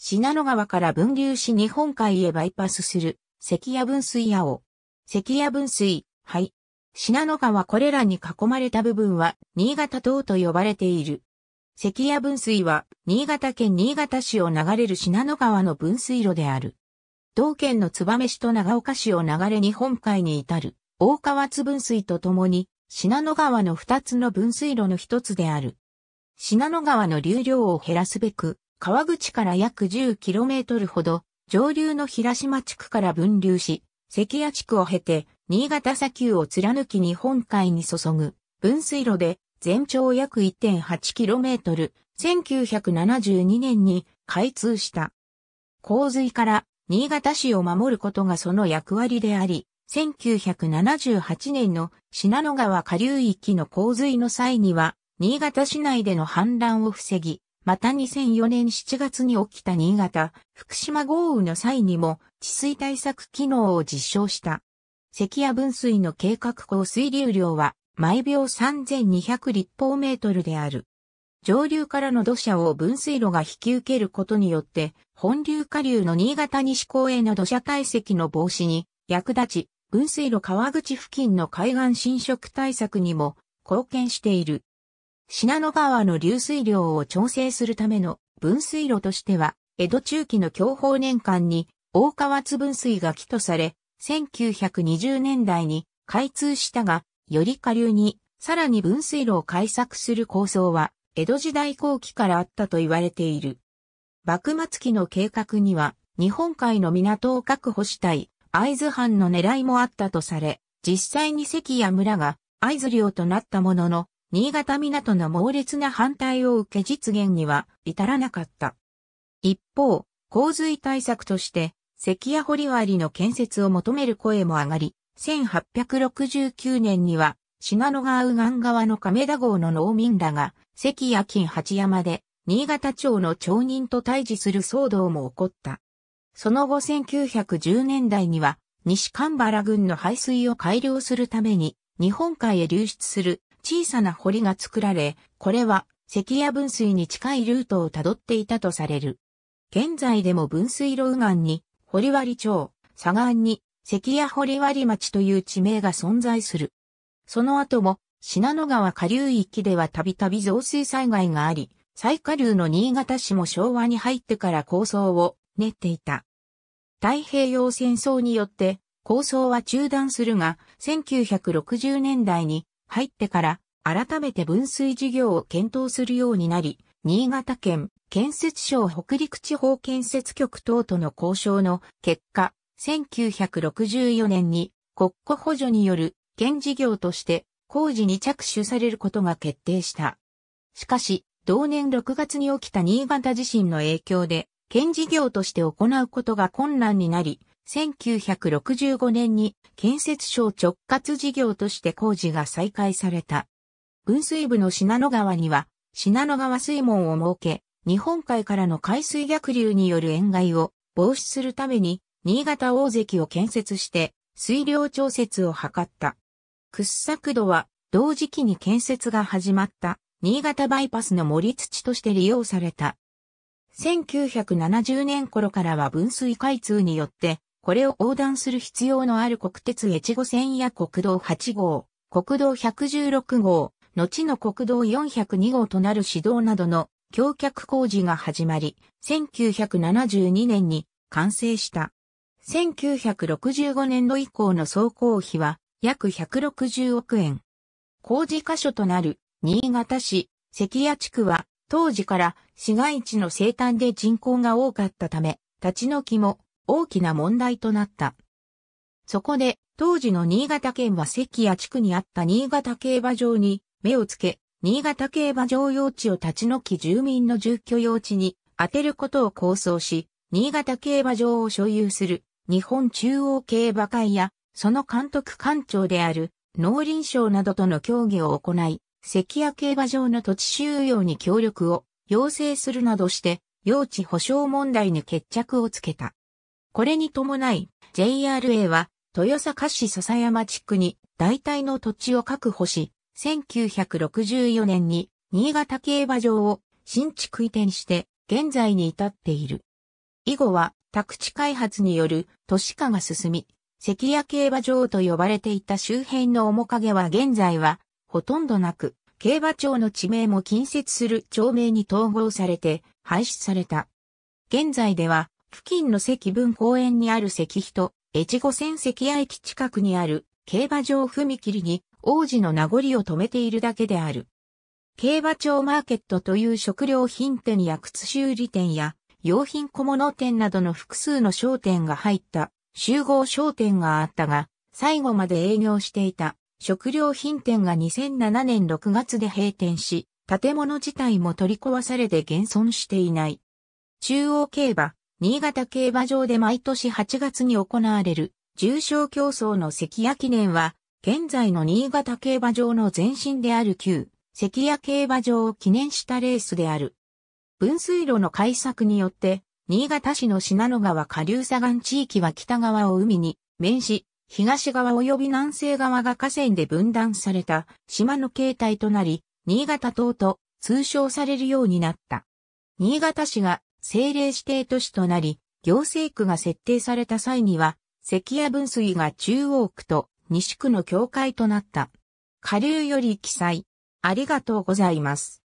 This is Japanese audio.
信濃川から分流し日本海へバイパスする、関谷分水屋を。関谷分水、はい。信濃川これらに囲まれた部分は、新潟島と呼ばれている。関谷分水は、新潟県新潟市を流れる信濃川の分水路である。同県の燕市と長岡市を流れ日本海に至る、大川津分水とともに、信濃川の二つの分水路の一つである。信濃川の流量を減らすべく、川口から約 10km ほど、上流の平島地区から分流し、関谷地区を経て、新潟砂丘を貫き日本海に注ぐ、分水路で、全長約 1.8km、1972年に開通した。洪水から新潟市を守ることがその役割であり、1978年の信濃川下流域の洪水の際には、新潟市内での氾濫を防ぎ、また2004年7月に起きた新潟、福島豪雨の際にも治水対策機能を実証した。関谷分水の計画降水流量は毎秒3200立方メートルである。上流からの土砂を分水路が引き受けることによって、本流下流の新潟西港への土砂堆積の防止に役立ち、分水路川口付近の海岸侵食対策にも貢献している。信濃川の流水量を調整するための分水路としては、江戸中期の享保年間に大川津分水が起とされ、1920年代に開通したが、より下流にさらに分水路を開削する構想は、江戸時代後期からあったと言われている。幕末期の計画には、日本海の港を確保したい、合津藩の狙いもあったとされ、実際に関や村が合津領となったものの、新潟港の猛烈な反対を受け実現には至らなかった。一方、洪水対策として関谷堀割の建設を求める声も上がり、1869年には信濃川右岸側の亀田郷の農民らが関谷金八山で新潟町の町人と対峙する騒動も起こった。その後1910年代には西神原郡の排水を改良するために日本海へ流出する小さな堀が作られ、これは関谷分水に近いルートをたどっていたとされる。現在でも分水路右岸に、堀割町、左岸に、関谷堀割町という地名が存在する。その後も、信濃川下流域ではたびたび増水災害があり、最下流の新潟市も昭和に入ってから構想を練っていた。太平洋戦争によって構想は中断するが、1960年代に入ってから改めて分水事業を検討するようになり、新潟県建設省北陸地方建設局等との交渉の結果、1964年に国庫補助による県事業として工事に着手されることが決定した。しかし、同年6月に起きた新潟地震の影響で、県事業として行うことが困難になり、1965年に建設省直轄事業として工事が再開された。分水部の品野川には、品野川水門を設け、日本海からの海水逆流による塩害を防止するために、新潟大関を建設して、水量調節を図った。掘削度は、同時期に建設が始まった、新潟バイパスの盛り土として利用された。1970年頃からは分水開通によって、これを横断する必要のある国鉄越後線や国道8号、国道116号、後の国道402号となる市道などの橋脚工事が始まり、1972年に完成した。1965年度以降の総工費は約160億円。工事箇所となる新潟市関谷地区は当時から市街地の生誕で人口が多かったため、立ち退きも大きな問題となった。そこで、当時の新潟県は関谷地区にあった新潟競馬場に目をつけ、新潟競馬場用地を立ち退き住民の住居用地に当てることを構想し、新潟競馬場を所有する日本中央競馬会やその監督官庁である農林省などとの協議を行い、関谷競馬場の土地収容に協力を要請するなどして、用地保障問題に決着をつけた。これに伴い、JRA は、豊坂市笹山地区に大体の土地を確保し、1964年に新潟競馬場を新築移転して現在に至っている。以後は宅地開発による都市化が進み、関谷競馬場と呼ばれていた周辺の面影は現在はほとんどなく、競馬町の地名も近接する町名に統合されて廃止された。現在では付近の石文公園にある石碑と、越後線石屋駅近くにある競馬場踏切に王子の名残を止めているだけである。競馬町マーケットという食料品店や靴修理店や用品小物店などの複数の商店が入った集合商店があったが、最後まで営業していた食料品店が2007年6月で閉店し、建物自体も取り壊されて現存していない。中央競馬、新潟競馬場で毎年8月に行われる重賞競争の関谷記念は、現在の新潟競馬場の前身である旧関谷競馬場を記念したレースである。分水路の改作によって、新潟市の信濃川下流左岸地域は北側を海に面し、東側及び南西側が河川で分断された島の形態となり、新潟島と通称されるようになった。新潟市が政令指定都市となり、行政区が設定された際には、関谷分水が中央区と西区の境界となった。下流より記載。ありがとうございます。